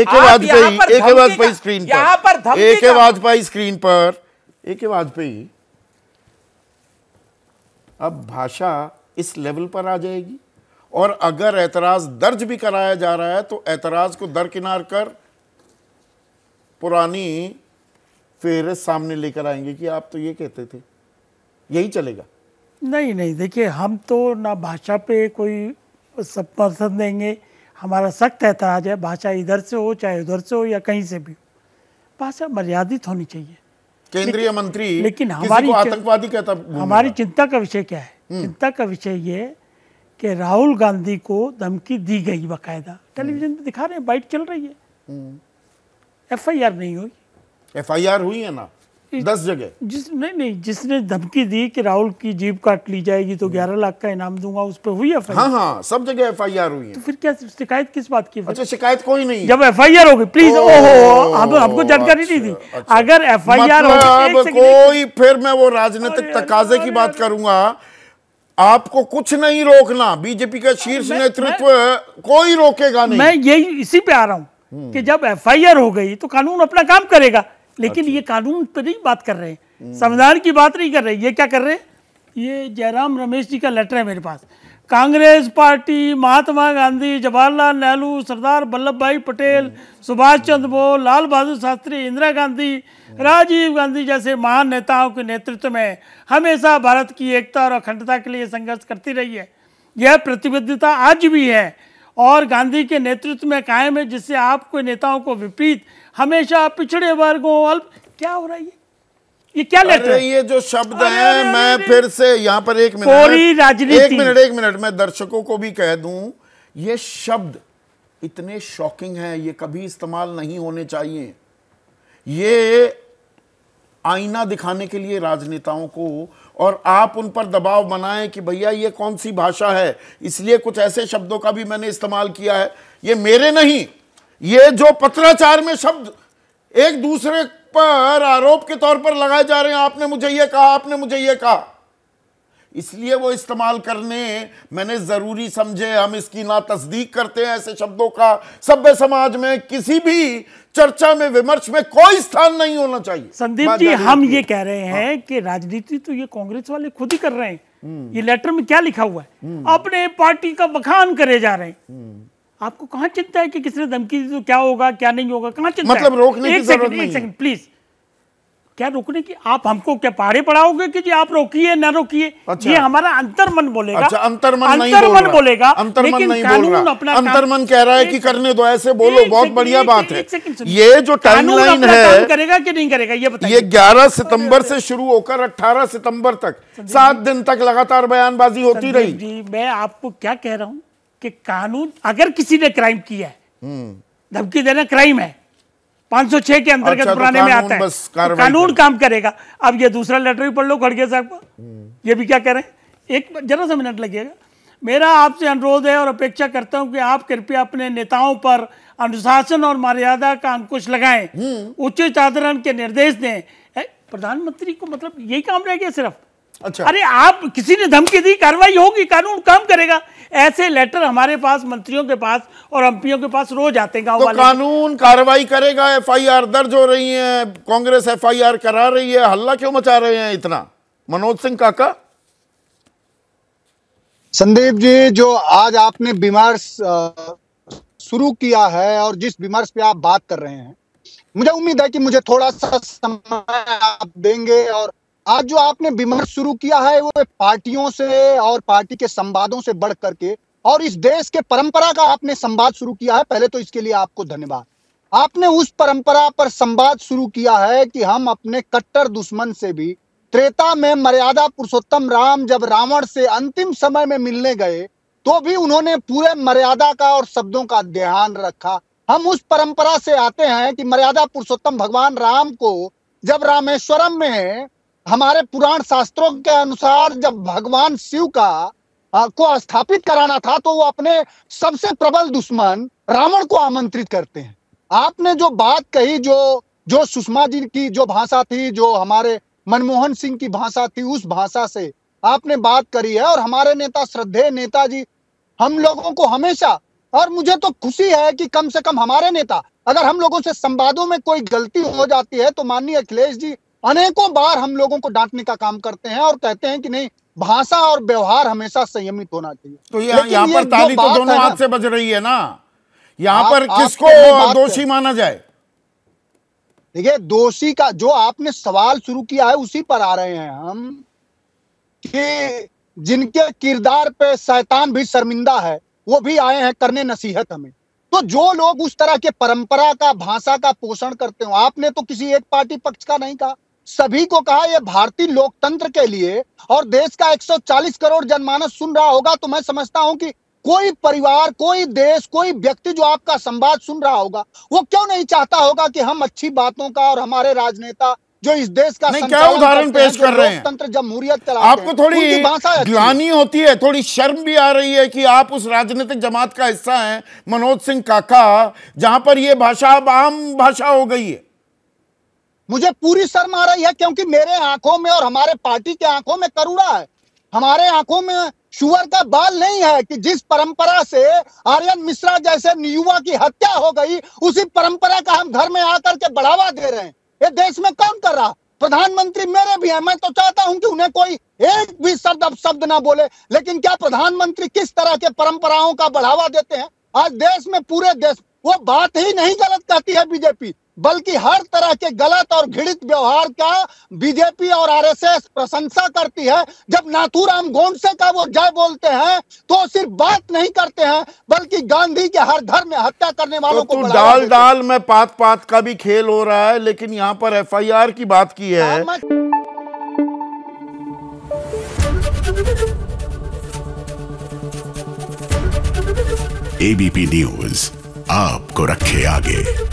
एके Vajpayee AK Vajpayee screen पर यहां पर धमकी एके वाजपेयी स्क्रीन पर एके वाजपेयी अब भाषा इस लेवल पर आ जाएगी और अगर ऐतराज दर्ज भी कराया जा रहा है तो ऐतराज को दरकिनार कर पुरानी फिर सामने लेकर आएंगे कि आप तो ये कहते थे यही चलेगा नहीं नहीं देखिए हम तो ना भाषा पे कोई समर्थन देंगे हमारा सख्त एतराज़ है भाषा इधर से हो चाहे उधर से हो या कहीं से भी भाषा मर्यादित होनी चाहिए केंद्रीय मंत्री लेकिन हमारी आतंकवादी कहता हमारी चिंता का विषय क्या है हम्म। चिंता का विषय ये कि राहुल गांधी को धमकी दी गई बाकायदा हम्म। टेलीविजन पे दिखा रहे हैं बाइट चल रही है हम्म। एफआईआर नहीं हुई एफआईआर हुई है ना दस जगह जिस नहीं नहीं जिसने धमकी दी कि राहुल की जीप काट ली जाएगी तो हम्म। ग्यारह लाख का इनाम दूंगा उस पर हुई एफ हाँ हाँ सब जगह एफ आई आर हुई है तो फिर क्या शिकायत किस बात की अच्छा शिकायत कोई नहीं जब एफ आई आर होगी प्लीज ओहो हमको अच्छा, जानकारी नहीं दी अच्छा। अगर एफ आई आर मतलब कोई फिर मैं वो राजनीतिक तकाजे की बात करूंगा आपको कुछ नहीं रोकना बीजेपी का शीर्ष नेतृत्व कोई रोकेगा नहीं मैं यही इसी पे आ रहा हूँ हम्म। कि जब एफआईआर हो गई तो कानून अपना काम करेगा लेकिन अच्छा। ये कानून पर तो नहीं बात कर रहे हैं संविधान की बात नहीं कर रहे ये क्या कर रहे हैं ये जयराम रमेश जी का लेटर है मेरे पास कांग्रेस पार्टी महात्मा गांधी जवाहरलाल नेहरू सरदार वल्लभ भाई पटेल सुभाष चंद्र बोस लाल बहादुर शास्त्री इंदिरा गांधी राजीव गांधी जैसे महान नेताओं के नेतृत्व में हमेशा भारत की एकता और अखंडता के लिए संघर्ष करती रही है यह प्रतिबद्धता आज भी है और गांधी के नेतृत्व में कायम है जिससे आपको नेताओं को विपरीत हमेशा पिछड़े वर्गों अल्प क्या हो रहा है ये क्या हैं ये जो शब्द है मैं फिर से यहाँ पर एक मिनट राजनीति एक मिनट एक मिनट मैं दर्शकों को भी कह दूं ये शब्द इतने शॉकिंग हैं ये कभी इस्तेमाल नहीं होने चाहिए ये आईना दिखाने के लिए राजनेताओं को और आप उन पर दबाव बनाएं कि भैया ये कौन सी भाषा है इसलिए कुछ ऐसे शब्दों का भी मैंने इस्तेमाल किया है ये मेरे नहीं ये जो पत्राचार में शब्द एक दूसरे पर आरोप के तौर पर लगाए जा रहे हैं आपने मुझे ये कहा आपने मुझे ये कहा इसलिए वो इस्तेमाल करने मैंने ज़रूरी समझे हम इसकी ना तस्दीक करते हैं ऐसे शब्दों का सभ्य समाज में किसी भी चर्चा में विमर्श में कोई स्थान नहीं होना चाहिए संदीप जी हम ये कह रहे हैं हाँ। कि राजनीति तो ये कांग्रेस वाले खुद ही कर रहे हैं हम्म। ये लेटर में क्या लिखा हुआ है हम्म। अपने पार्टी का बखान करे जा रहे हैं हम्म। आपको कहा चिंता है कि किसने धमकी दी तो क्या होगा क्या नहीं होगा कहा चिंता मतलब रोकने की जरूरत नहीं प्लीज क्या रोकने की आप हमको क्या पारे पढ़ाओगे कि जी आप रोकिए ना रोकिए अच्छा। ये हमारा मन बोलेगा अच्छा, अंतर्मन मन बोलेगा अंतर नहीं, नहीं बोल रहा अपना मन कह रहा है कि करने दो ऐसे बोलो बहुत बढ़िया बात है ये जो टाइमलाइन है करेगा कि नहीं करेगा ये ये ग्यारह सितंबर से शुरू होकर अट्ठारह सितंबर तक सात दिन तक लगातार बयानबाजी होती रही जी मैं आपको क्या कह रहा हूँ कि कानून अगर किसी ने क्राइम किया है हम्म। धमकी देना क्राइम है 506 के अंतर्गत अच्छा, तो पुराने तो में आता है कानून काम करेगा अब ये दूसरा लेटर भी पढ़ लो खड़गे साहब को हम्म। ये भी क्या करें एक जरा सा मिनट लगेगा मेरा आपसे अनुरोध है और अपेक्षा करता हूं कि आप कृपया अपने नेताओं पर अनुशासन और मर्यादा का अंकुश लगाएं हम्म। उच्च आदरण के निर्देश दें प्रधानमंत्री को मतलब यही काम रह गया सिर्फ अच्छा अरे आप किसी ने धमकी दी कार्रवाई होगी कानून काम करेगा ऐसे लेटर हमारे पास मंत्रियों के पास और एमपीओ के पास रोज आते हैं तो कानून कार्रवाई करेगा एफआईआर दर्ज हो रही है कांग्रेस एफआईआर करा रही है हल्ला क्यों मचा रहे हैं इतना मनोज सिंह काका संदीप जी जो आज आपने विमर्श शुरू किया है और जिस विमर्श पे आप बात कर रहे हैं मुझे उम्मीद है कि मुझे थोड़ा सा समय आप देंगे और आज जो आपने विमर्श शुरू किया है वो पार्टियों से और पार्टी के संवादों से बढ़ करके और इस देश के परंपरा का आपने संवाद शुरू किया है पहले तो इसके लिए आपको धन्यवाद आपने उस परंपरा पर संवाद शुरू किया है कि हम अपने कट्टर दुश्मन से भी त्रेता में मर्यादा पुरुषोत्तम राम जब रावण से अंतिम समय में मिलने गए तो भी उन्होंने पूरे मर्यादा का और शब्दों का ध्यान रखा हम उस परंपरा से आते हैं कि मर्यादा पुरुषोत्तम भगवान राम को जब रामेश्वरम में हमारे पुराण शास्त्रों के अनुसार जब भगवान शिव का आ, को स्थापित कराना था तो वो अपने सबसे प्रबल दुश्मन रावण को आमंत्रित करते हैं आपने जो बात कही जो जो सुषमा जी की जो भाषा थी जो हमारे मनमोहन सिंह की भाषा थी उस भाषा से आपने बात करी है और हमारे नेता श्रद्धेय जी हम लोगों को हमेशा और मुझे तो खुशी है कि कम से कम हमारे नेता अगर हम लोगों से संवादों में कोई गलती हो जाती है तो माननीय अखिलेश जी अनेकों बार हम लोगों को डांटने का काम करते हैं और कहते हैं कि नहीं भाषा और व्यवहार हमेशा संयमित होना चाहिए तो यहाँ पर ताली तो दोनों हाथ से बज रही है ना यहाँ पर किसको दोषी माना जाए देखिए दोषी का जो आपने सवाल शुरू किया है उसी पर आ रहे हैं हम कि जिनके किरदार पे शैतान भी शर्मिंदा है वो भी आए हैं करने नसीहत हमें तो जो लोग उस तरह के परंपरा का भाषा का पोषण करते हो आपने तो किसी एक पार्टी पक्ष का नहीं कहा सभी को कहा यह भारतीय लोकतंत्र के लिए और देश का 140 करोड़ जनमानस सुन रहा होगा तो मैं समझता हूं कि कोई परिवार कोई देश कोई व्यक्ति जो आपका संवाद सुन रहा होगा वो क्यों नहीं चाहता होगा कि हम अच्छी बातों का और हमारे राजनेता जो इस देश का नहीं क्या उदाहरण पेश कर रहे हैं तंत्र जमहूरियत आपको थोड़ी ग्लानी होती है थोड़ी शर्म भी आ रही है कि आप उस राजनीतिक जमात का हिस्सा हैं मनोज सिंह काका जहां पर यह भाषा अब आम भाषा हो गई है मुझे पूरी शर्म आ रही है क्योंकि मेरे आंखों में और हमारे पार्टी के आंखों में करूड़ा है हमारे आंखों में शुअर का बाल नहीं है कि जिस परंपरा से आर्यन मिश्रा जैसे युवा की हत्या हो गई उसी परंपरा का हम घर में आकर के बढ़ावा दे रहे हैं ये देश में कौन कर रहा प्रधानमंत्री मेरे भी हैं मैं तो चाहता हूं कि उन्हें कोई एक भी शब्द अब शब्द ना बोले लेकिन क्या प्रधानमंत्री किस तरह के परंपराओं का बढ़ावा देते हैं आज देश में पूरे देश वो बात ही नहीं गलत कहती है बीजेपी बल्कि हर तरह के गलत और घृणित व्यवहार का बीजेपी और आरएसएस प्रशंसा करती है जब नाथूराम गोंडसे का वो जय बोलते हैं तो सिर्फ बात नहीं करते हैं बल्कि गांधी के हर धर्म में हत्या करने तो वालों तो को डाल डाल में पात पात का भी खेल हो रहा है लेकिन यहाँ पर एफआईआर की बात की है एबीपी न्यूज आपको रखे आगे